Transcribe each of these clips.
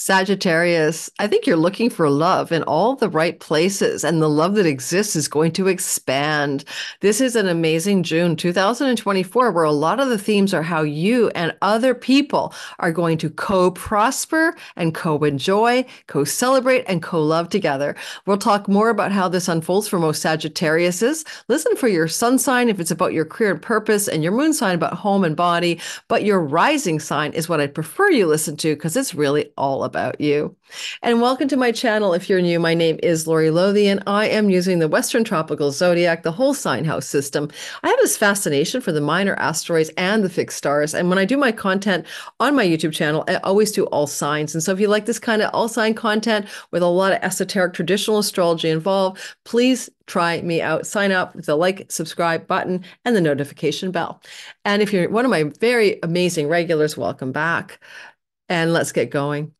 Sagittarius, I think you're looking for love in all the right places, and the love that exists is going to expand. This is an amazing June 2024, where a lot of the themes are how you and other people are going to co prosper and co enjoy, co celebrate, and co love together. We'll talk more about how this unfolds for most Sagittariuses. Listen for your sun sign if it's about your career and purpose, and your moon sign about home and body. But your rising sign is what I prefer you listen to because it's really all about about you. And welcome to my channel. If you're new, my name is Lori Lothian. I am using the Western Tropical Zodiac, the whole sign house system. I have this fascination for the minor asteroids and the fixed stars. And when I do my content on my YouTube channel, I always do all signs. And so if you like this kind of all sign content with a lot of esoteric traditional astrology involved, please try me out. Sign up with the like, subscribe button, and the notification bell. And if you're one of my very amazing regulars, welcome back. And let's get going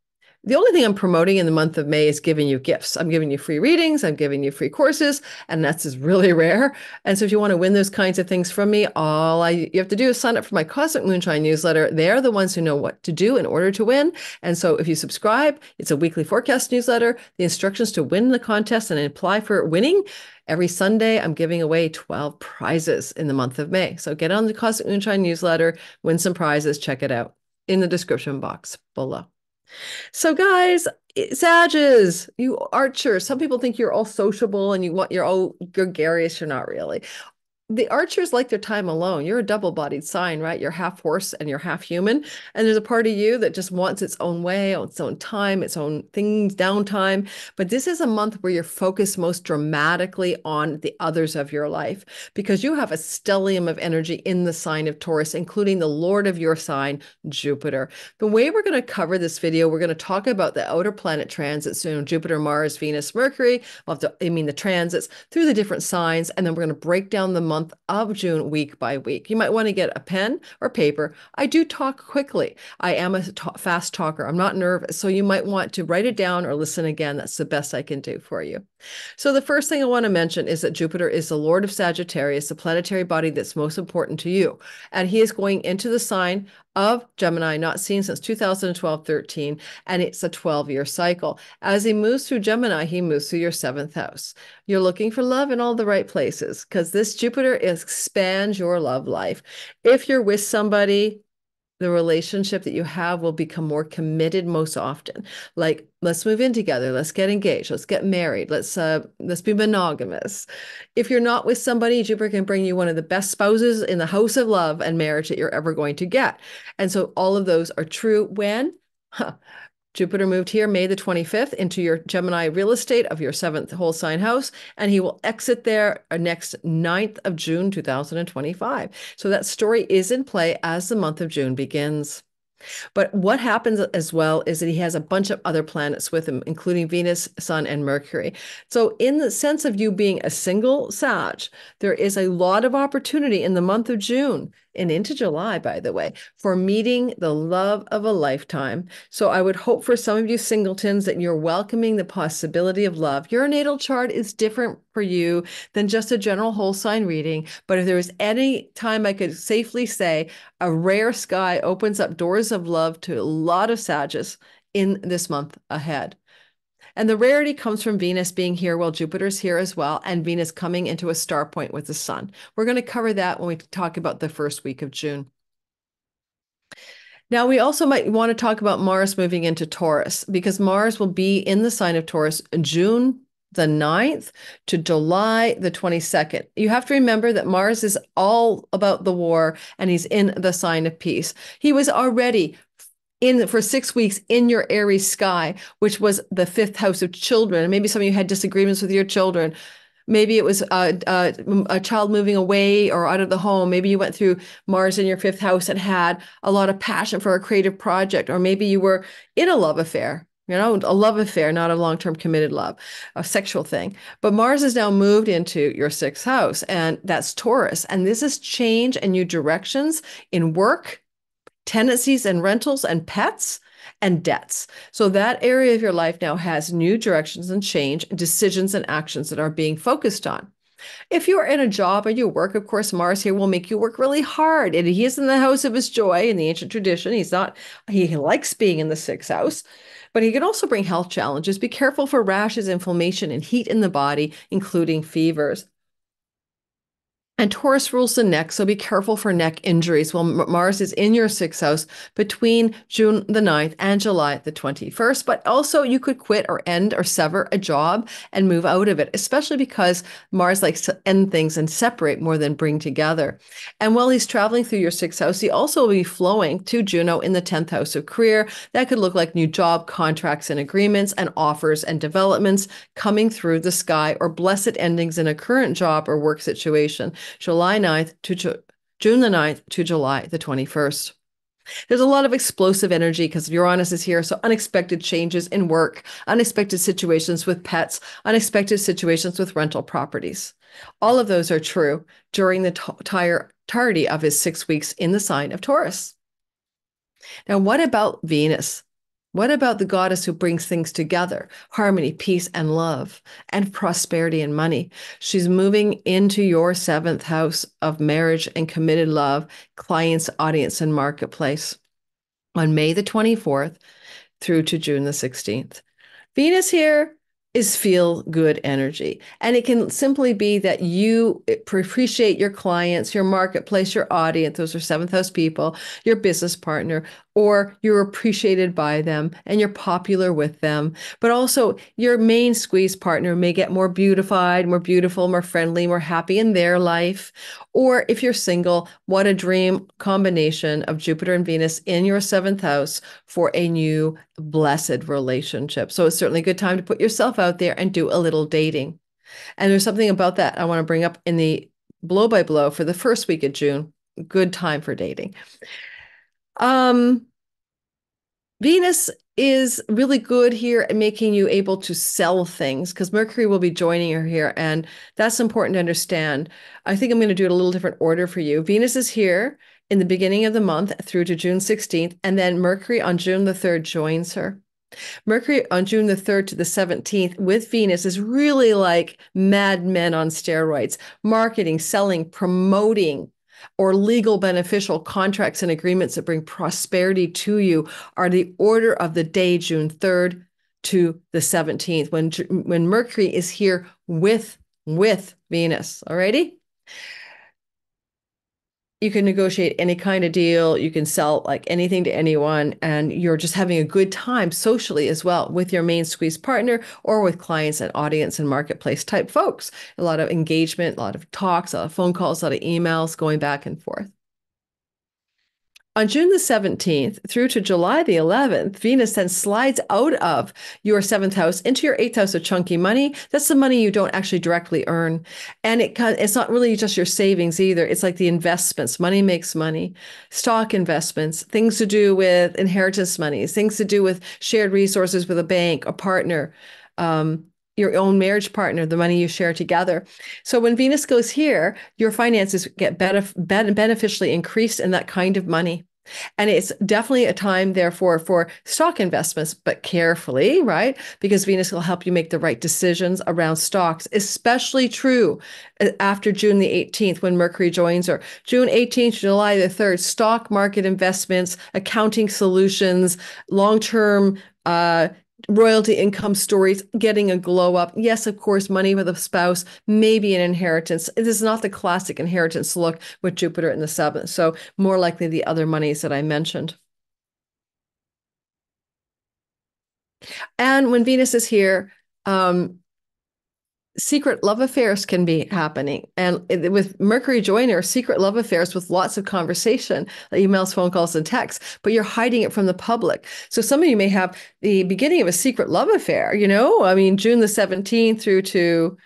the only thing I'm promoting in the month of May is giving you gifts. I'm giving you free readings, I'm giving you free courses, and that's is really rare. And so if you want to win those kinds of things from me, all I you have to do is sign up for my Cosmic Moonshine newsletter. They're the ones who know what to do in order to win. And so if you subscribe, it's a weekly forecast newsletter, the instructions to win the contest and apply for winning. Every Sunday, I'm giving away 12 prizes in the month of May. So get on the Cosmic Moonshine newsletter, win some prizes, check it out in the description box below. So, guys, Sages, you archers. Some people think you're all sociable and you want you're all gregarious. You're not really the archers like their time alone. You're a double bodied sign, right? You're half horse and you're half human. And there's a part of you that just wants its own way, its own time, its own things, downtime. But this is a month where you're focused most dramatically on the others of your life because you have a stellium of energy in the sign of Taurus, including the lord of your sign, Jupiter. The way we're going to cover this video, we're going to talk about the outer planet transits, you know, Jupiter, Mars, Venus, Mercury. We'll have to, I mean, the transits through the different signs. And then we're going to break down the month month of June week by week. You might want to get a pen or paper. I do talk quickly. I am a fast talker. I'm not nervous. So you might want to write it down or listen again. That's the best I can do for you. So the first thing I want to mention is that Jupiter is the Lord of Sagittarius, the planetary body that's most important to you. And he is going into the sign of Gemini, not seen since 2012 13, and it's a 12 year cycle. As he moves through Gemini, he moves through your seventh house. You're looking for love in all the right places because this Jupiter expands your love life. If you're with somebody, the relationship that you have will become more committed most often like let's move in together let's get engaged let's get married let's uh let's be monogamous if you're not with somebody jupiter can bring you one of the best spouses in the house of love and marriage that you're ever going to get and so all of those are true when huh, Jupiter moved here May the 25th into your Gemini real estate of your seventh whole sign house, and he will exit there uh, next 9th of June 2025. So that story is in play as the month of June begins. But what happens as well is that he has a bunch of other planets with him, including Venus, Sun, and Mercury. So, in the sense of you being a single Sag, there is a lot of opportunity in the month of June and into July, by the way, for meeting the love of a lifetime. So I would hope for some of you singletons that you're welcoming the possibility of love. Your natal chart is different for you than just a general whole sign reading. But if there was any time I could safely say a rare sky opens up doors of love to a lot of Sagittarius in this month ahead. And the rarity comes from Venus being here while Jupiter's here as well, and Venus coming into a star point with the sun. We're going to cover that when we talk about the first week of June. Now, we also might want to talk about Mars moving into Taurus because Mars will be in the sign of Taurus June the 9th to July the 22nd. You have to remember that Mars is all about the war and he's in the sign of peace. He was already in for six weeks in your Aries sky, which was the fifth house of children. Maybe some of you had disagreements with your children. Maybe it was a, uh, a, uh, a, child moving away or out of the home. Maybe you went through Mars in your fifth house and had a lot of passion for a creative project, or maybe you were in a love affair. You know, a love affair, not a long term committed love, a sexual thing. But Mars is now moved into your sixth house, and that's Taurus. And this is change and new directions in work, tenancies and rentals and pets and debts. So that area of your life now has new directions and change, decisions and actions that are being focused on. If you are in a job and you work, of course, Mars here will make you work really hard. And he is in the house of his joy in the ancient tradition. He's not, he likes being in the sixth house, but he can also bring health challenges. Be careful for rashes, inflammation, and heat in the body, including fevers. And Taurus rules the neck, so be careful for neck injuries. Well, Mars is in your sixth house between June the 9th and July the 21st, but also you could quit or end or sever a job and move out of it, especially because Mars likes to end things and separate more than bring together. And while he's traveling through your sixth house, he also will be flowing to Juno in the 10th house of career. That could look like new job contracts and agreements and offers and developments coming through the sky or blessed endings in a current job or work situation. July 9th to Ju- June the 9th to July the 21st. There's a lot of explosive energy because Uranus is here. So, unexpected changes in work, unexpected situations with pets, unexpected situations with rental properties. All of those are true during the entire tardy of his six weeks in the sign of Taurus. Now, what about Venus? What about the goddess who brings things together, harmony, peace, and love, and prosperity and money? She's moving into your seventh house of marriage and committed love, clients, audience, and marketplace on May the 24th through to June the 16th. Venus here is feel good energy. And it can simply be that you appreciate your clients, your marketplace, your audience, those are seventh house people, your business partner, or you're appreciated by them and you're popular with them. But also, your main squeeze partner may get more beautified, more beautiful, more friendly, more happy in their life. Or if you're single, what a dream combination of Jupiter and Venus in your seventh house for a new blessed relationship. So it's certainly a good time to put yourself out out there and do a little dating. And there's something about that I want to bring up in the blow by blow for the first week of June. Good time for dating. Um, Venus is really good here at making you able to sell things because Mercury will be joining her here. And that's important to understand. I think I'm going to do it a little different order for you. Venus is here in the beginning of the month through to June 16th. And then Mercury on June the 3rd joins her. Mercury on June the 3rd to the 17th with Venus is really like mad men on steroids, marketing, selling, promoting, or legal beneficial contracts and agreements that bring prosperity to you are the order of the day, June 3rd to the 17th, when, when Mercury is here with, with Venus. Alrighty? you can negotiate any kind of deal you can sell like anything to anyone and you're just having a good time socially as well with your main squeeze partner or with clients and audience and marketplace type folks a lot of engagement a lot of talks a lot of phone calls a lot of emails going back and forth on June the 17th through to July the 11th, Venus then slides out of your seventh house into your eighth house of chunky money. That's the money you don't actually directly earn. And it it's not really just your savings either. It's like the investments. Money makes money, stock investments, things to do with inheritance monies, things to do with shared resources with a bank, a partner. Um, your own marriage partner, the money you share together. So when Venus goes here, your finances get better, beneficially increased in that kind of money. And it's definitely a time, therefore, for stock investments, but carefully, right? Because Venus will help you make the right decisions around stocks, especially true uh, after June the 18th when Mercury joins or June 18th, July the 3rd, stock market investments, accounting solutions, long term uh, royalty income stories, getting a glow up. Yes, of course, money with a spouse, maybe an inheritance. This is not the classic inheritance look with Jupiter in the seventh. So, more likely the other monies that I mentioned. And when Venus is here, um, secret love affairs can be happening. And with Mercury Joiner, secret love affairs with lots of conversation, emails, phone calls, and texts, but you're hiding it from the public. So some of you may have the beginning of a secret love affair, you know? I mean, June the 17th through to,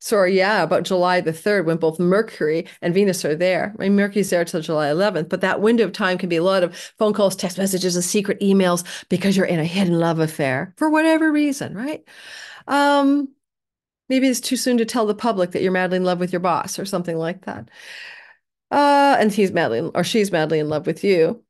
sorry, yeah, about July the 3rd when both Mercury and Venus are there. I mean, Mercury's there till July 11th, but that window of time can be a lot of phone calls, text messages, and secret emails because you're in a hidden love affair for whatever reason, right? Um, maybe it's too soon to tell the public that you're madly in love with your boss or something like that. Uh, and he's madly or she's madly in love with you.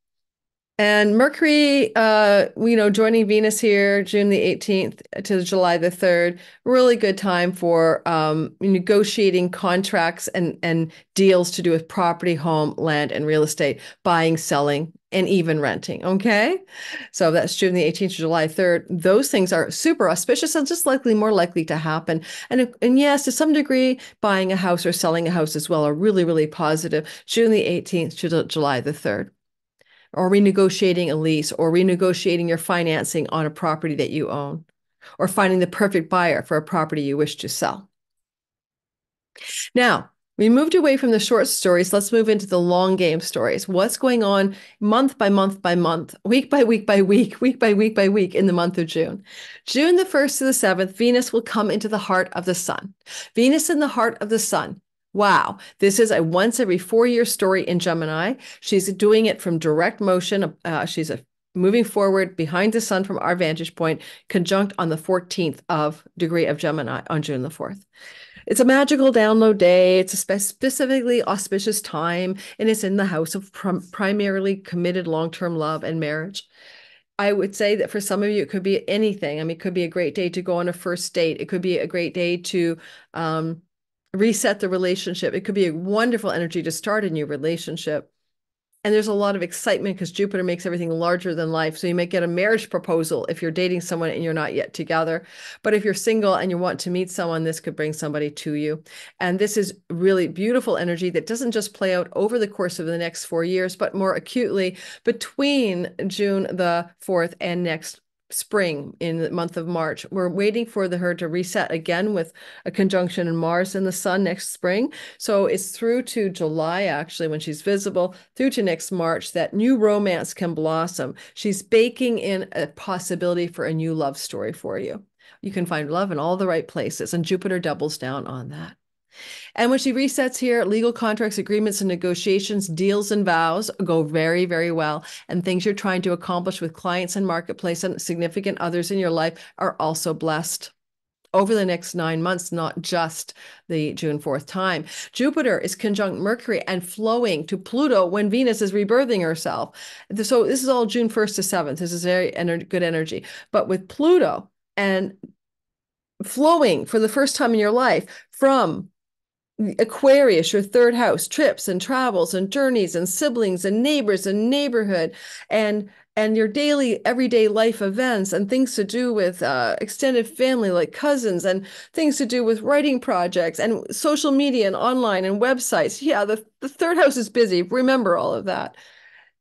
And Mercury, uh, you know, joining Venus here, June the 18th to July the 3rd, really good time for um, negotiating contracts and, and deals to do with property, home, land, and real estate, buying, selling, and even renting. Okay. So that's June the 18th to July 3rd. Those things are super auspicious and just likely more likely to happen. And, and yes, to some degree, buying a house or selling a house as well are really, really positive. June the 18th to July the 3rd or renegotiating a lease or renegotiating your financing on a property that you own or finding the perfect buyer for a property you wish to sell. Now, we moved away from the short stories. Let's move into the long game stories. What's going on month by month by month, week by week by week, week by week by week in the month of June? June the 1st to the 7th, Venus will come into the heart of the sun. Venus in the heart of the sun Wow. This is a once every four year story in Gemini. She's doing it from direct motion. Uh, she's a moving forward behind the sun from our vantage point, conjunct on the 14th of degree of Gemini on June the 4th. It's a magical download day. It's a specifically auspicious time, and it's in the house of prim- primarily committed long term love and marriage. I would say that for some of you, it could be anything. I mean, it could be a great day to go on a first date, it could be a great day to, um, reset the relationship. It could be a wonderful energy to start a new relationship. And there's a lot of excitement because Jupiter makes everything larger than life. So you might get a marriage proposal if you're dating someone and you're not yet together. But if you're single and you want to meet someone, this could bring somebody to you. And this is really beautiful energy that doesn't just play out over the course of the next four years, but more acutely between June the 4th and next spring in the month of March. We're waiting for the herd to reset again with a conjunction in Mars and the sun next spring. So it's through to July, actually, when she's visible, through to next March, that new romance can blossom. She's baking in a possibility for a new love story for you. You can find love in all the right places, and Jupiter doubles down on that. And when she resets here, legal contracts, agreements, and negotiations, deals, and vows go very, very well. And things you're trying to accomplish with clients and marketplace and significant others in your life are also blessed over the next nine months, not just the June 4th time. Jupiter is conjunct Mercury and flowing to Pluto when Venus is rebirthing herself. So this is all June 1st to 7th. This is very ener- good energy. But with Pluto and flowing for the first time in your life from Aquarius, your third house, trips and travels and journeys and siblings and neighbors and neighborhood and and your daily everyday life events and things to do with uh, extended family like cousins and things to do with writing projects and social media and online and websites yeah the, the third house is busy remember all of that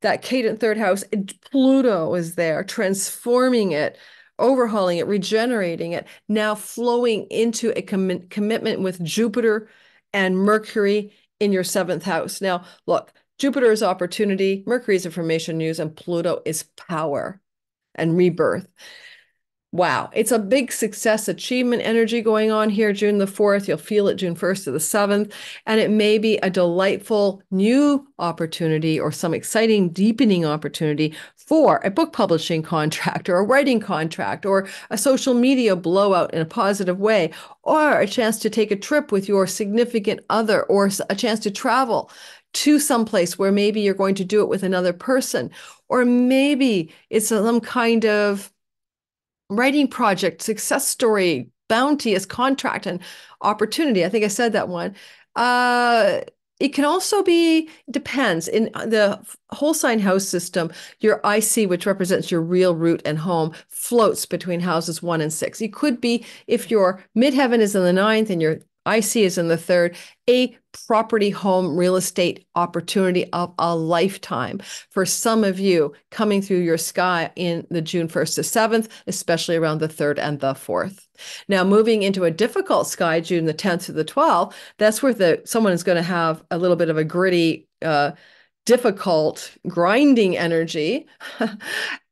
that cadent third house pluto is there transforming it overhauling it regenerating it now flowing into a com- commitment with jupiter and Mercury in your seventh house. Now, look, Jupiter is opportunity, Mercury is information news, and Pluto is power and rebirth wow, it's a big success achievement energy going on here June the 4th. You'll feel it June 1st to the 7th. And it may be a delightful new opportunity or some exciting deepening opportunity for a book publishing contract or a writing contract or a social media blowout in a positive way or a chance to take a trip with your significant other or a chance to travel to some place where maybe you're going to do it with another person or maybe it's some kind of writing project, success story, bounty as contract and opportunity. I think I said that one. Uh, it can also be depends in uh, the whole sign house system. Your IC, which represents your real root and home, floats between houses one and six. It could be if your midheaven is in the ninth and your I see is in the third, a property home real estate opportunity of a lifetime for some of you coming through your sky in the June 1st to 7th, especially around the 3rd and the 4th. Now moving into a difficult sky, June the 10th to the 12th, that's where the someone is going to have a little bit of a gritty uh, difficult, grinding energy,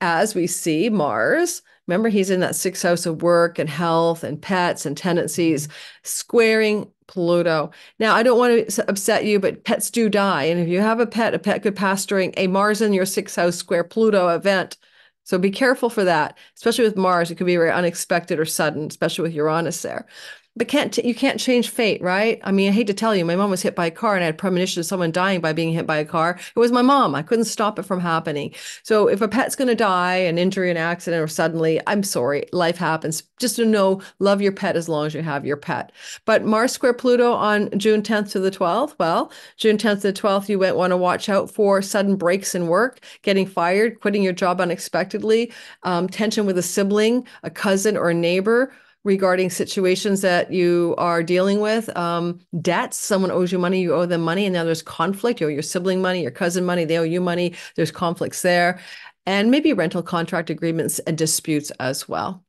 as we see Mars. Remember, he's in that sixth house of work and health and pets and tendencies, mm-hmm. squaring Pluto. Now, I don't want to upset you, but pets do die. And if you have a pet, a pet could pass during a Mars in your sixth house square Pluto event. So be careful for that, especially with Mars. It could be very unexpected or sudden, especially with Uranus there but can't you can't change fate, right? I mean, I hate to tell you, my mom was hit by a car, and I had premonition of someone dying by being hit by a car. It was my mom. I couldn't stop it from happening. So if a pet's going to die, an injury, an accident, or suddenly, I'm sorry, life happens. Just to know, love your pet as long as you have your pet. But Mars square Pluto on June 10th to the 12th. Well, June 10th to the 12th, you might want to watch out for sudden breaks in work, getting fired, quitting your job unexpectedly, um, tension with a sibling, a cousin, or a neighbor regarding situations that you are dealing with um, debts someone owes you money you owe them money and now there's conflict you owe your sibling money your cousin money they owe you money there's conflicts there and maybe rental contract agreements and disputes as well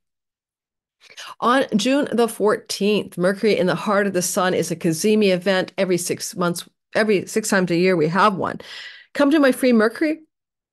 on June the 14th, Mercury in the heart of the sun is a Kazemi event every six months, every six times a year we have one. Come to my free Mercury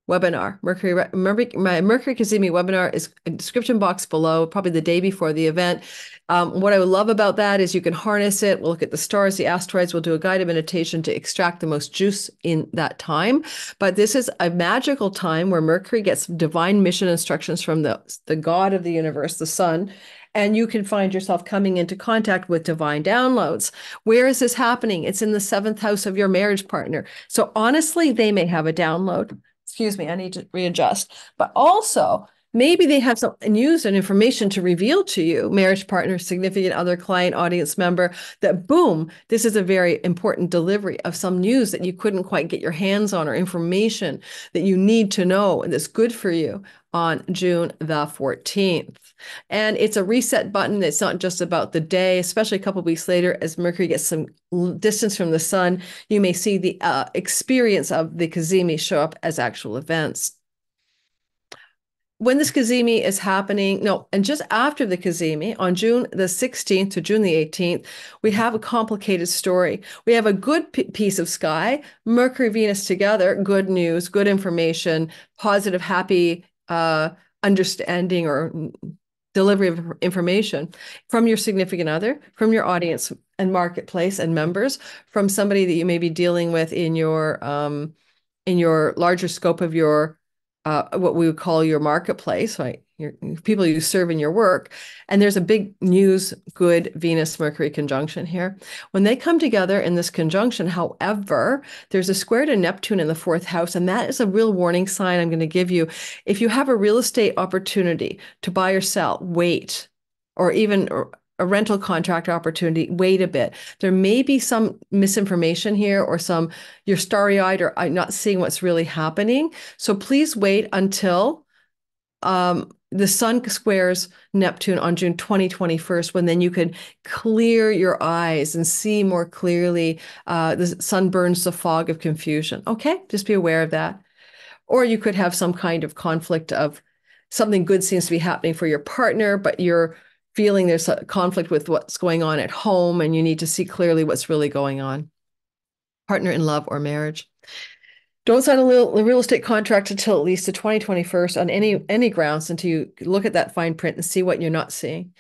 webinar. Mercury, my Mercury Kazemi webinar is a description box below, probably the day before the event. Um, what I love about that is you can harness it. We'll look at the stars, the asteroids. We'll do a guided meditation to extract the most juice in that time. But this is a magical time where Mercury gets divine mission instructions from the, the God of the universe, the sun, and you can find yourself coming into contact with divine downloads. Where is this happening? It's in the seventh house of your marriage partner. So, honestly, they may have a download excuse me, I need to readjust. But also, maybe they have some news and information to reveal to you, marriage partner, significant other, client, audience member, that boom, this is a very important delivery of some news that you couldn't quite get your hands on or information that you need to know and that's good for you on June the 14th. And it's a reset button. It's not just about the day, especially a couple weeks later as Mercury gets some distance from the sun. You may see the uh, experience of the Kazemi show up as actual events when the Kazemi is happening, no, and just after the Kazemi on June the 16th to June the 18th, we have a complicated story. We have a good piece of sky, Mercury, Venus together, good news, good information, positive, happy uh, understanding or delivery of information from your significant other, from your audience and marketplace and members, from somebody that you may be dealing with in your um, in your larger scope of your uh, what we would call your marketplace, right? Your people you serve in your work. And there's a big news, good Venus Mercury conjunction here. When they come together in this conjunction, however, there's a square to Neptune in the fourth house. And that is a real warning sign I'm going to give you. If you have a real estate opportunity to buy or sell, wait or even a rental contract opportunity, wait a bit. There may be some misinformation here or some you're starry eyed or I'm uh, not seeing what's really happening. So please wait until um, the sun squares Neptune on June 20, when then you can clear your eyes and see more clearly. Uh, the sun burns the fog of confusion. Okay, just be aware of that. Or you could have some kind of conflict of something good seems to be happening for your partner, but you're feeling there's a conflict with what's going on at home and you need to see clearly what's really going on. Partner in love or marriage. Don't sign a real estate contract until at least the 2021st on any any grounds until you look at that fine print and see what you're not seeing.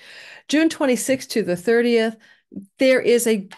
June 26th to the 30th, there is a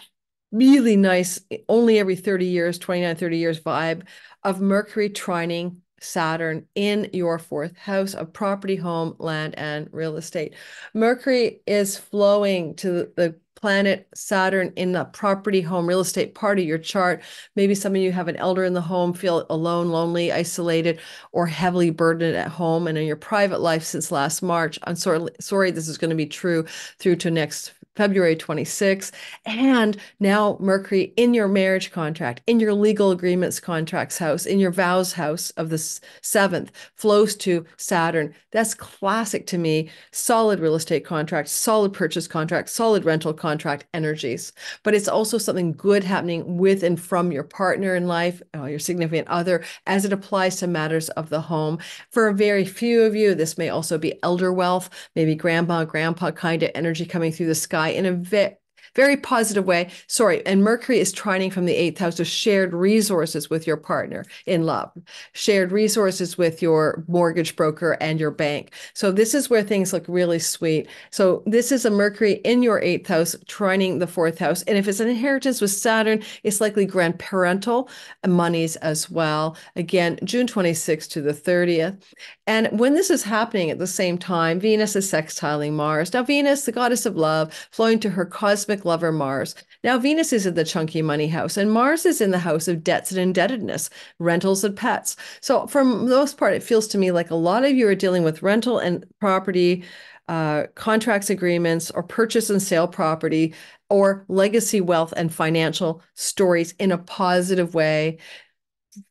really nice only every 30 years, 29 30 years vibe of Mercury trining Saturn in your fourth house of property, home, land, and real estate. Mercury is flowing to the planet Saturn in the property, home, real estate part of your chart. Maybe some of you have an elder in the home, feel alone, lonely, isolated, or heavily burdened at home and in your private life since last March. I'm sorry, sorry this is going to be true through to next February 26th. And now Mercury in your marriage contract, in your legal agreements contracts house, in your vows house of the 7th flows to Saturn. That's classic to me. Solid real estate contract, solid purchase contract, solid rental contract energies. But it's also something good happening with and from your partner in life, uh, your significant other, as it applies to matters of the home. For very few of you, this may also be elder wealth, maybe grandma, grandpa kind of energy coming through the sky guy in a very very positive way. Sorry, and Mercury is trining from the eighth house, of shared resources with your partner in love, shared resources with your mortgage broker and your bank. So this is where things look really sweet. So this is a Mercury in your eighth house, trining the fourth house. And if it's an inheritance with Saturn, it's likely grandparental monies as well. Again, June 26th to the 30th. And when this is happening at the same time, Venus is sextiling Mars. Now, Venus, the goddess of love, flowing to her cosmic lover Mars. Now, Venus is in the chunky money house, and Mars is in the house of debts and indebtedness, rentals and pets. So, for most part, it feels to me like a lot of you are dealing with rental and property. Uh, contracts agreements or purchase and sale property or legacy wealth and financial stories in a positive way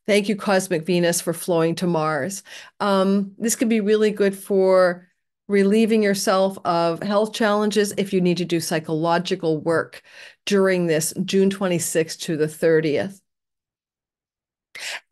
thank you cosmic venus for flowing to mars um, this could be really good for relieving yourself of health challenges if you need to do psychological work during this June 26th to the 30th.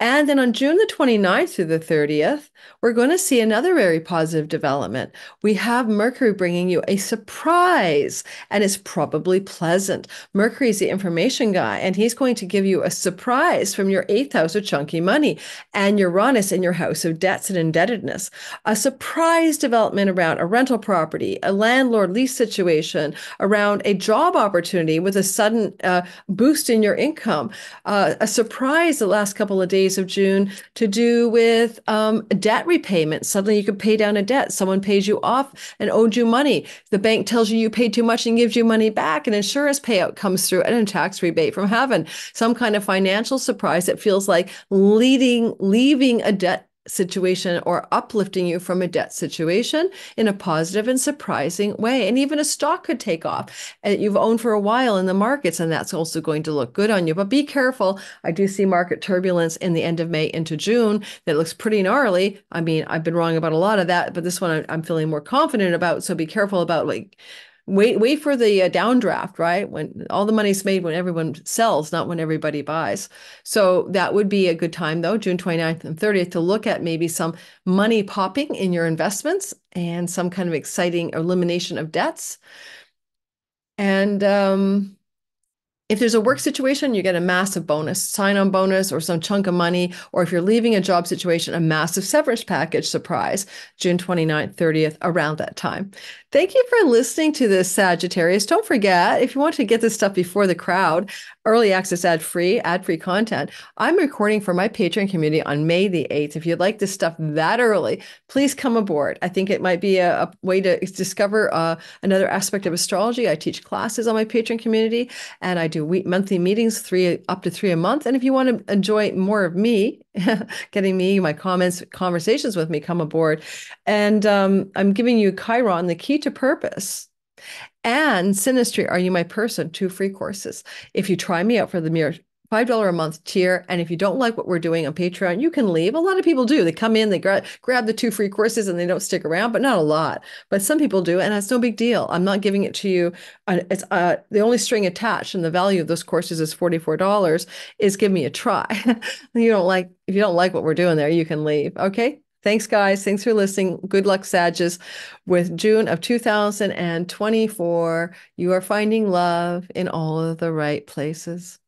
And then on June the 29th through the 30th, we're going to see another very positive development. We have Mercury bringing you a surprise, and it's probably pleasant. Mercury is the information guy, and he's going to give you a surprise from your eighth house of chunky money and Uranus in your house of debts and indebtedness. A surprise development around a rental property, a landlord lease situation, around a job opportunity with a sudden uh, boost in your income, uh, a surprise the last couple couple of days of June to do with um, debt repayment. Suddenly you could pay down a debt. Someone pays you off and owed you money. The bank tells you you paid too much and gives you money back. An insurance payout comes through and a tax rebate from heaven. Some kind of financial surprise that feels like leading, leaving a debt situation or uplifting you from a debt situation in a positive and surprising way. And even a stock could take off that you've owned for a while in the markets, and that's also going to look good on you. But be careful. I do see market turbulence in the end of May into June that looks pretty gnarly. I mean, I've been wrong about a lot of that, but this one I'm feeling more confident about. So be careful about like wait wait for the uh, downdraft right when all the money's made when everyone sells not when everybody buys so that would be a good time though june 29th and 30th to look at maybe some money popping in your investments and some kind of exciting elimination of debts and um, if there's a work situation, you get a massive bonus, sign on bonus, or some chunk of money. Or if you're leaving a job situation, a massive severance package surprise, June 29th, 30th, around that time. Thank you for listening to this, Sagittarius. Don't forget, if you want to get this stuff before the crowd, early access ad free, ad free content. I'm recording for my Patreon community on May the 8th. If you'd like this stuff that early, please come aboard. I think it might be a, a way to discover uh, another aspect of astrology. I teach classes on my Patreon community and I do week, monthly meetings, three up to three a month. And if you want to enjoy more of me, getting me, my comments, conversations with me, come aboard. And um, I'm giving you Chiron, the key to purpose and Sinistry, Are You My Person? Two free courses. If you try me out for the mere $5 a month tier. And if you don't like what we're doing on Patreon, you can leave. A lot of people do. They come in, they gra- grab the two free courses and they don't stick around, but not a lot. But some people do, and that's no big deal. I'm not giving it to you. Uh, it's uh, the only string attached, and the value of those courses is $44, is give me a try. you don't like, if you don't like what we're doing there, you can leave. Okay. Thanks, guys. Thanks for listening. Good luck, Sages, with June of 2024. You are finding love in all of the right places.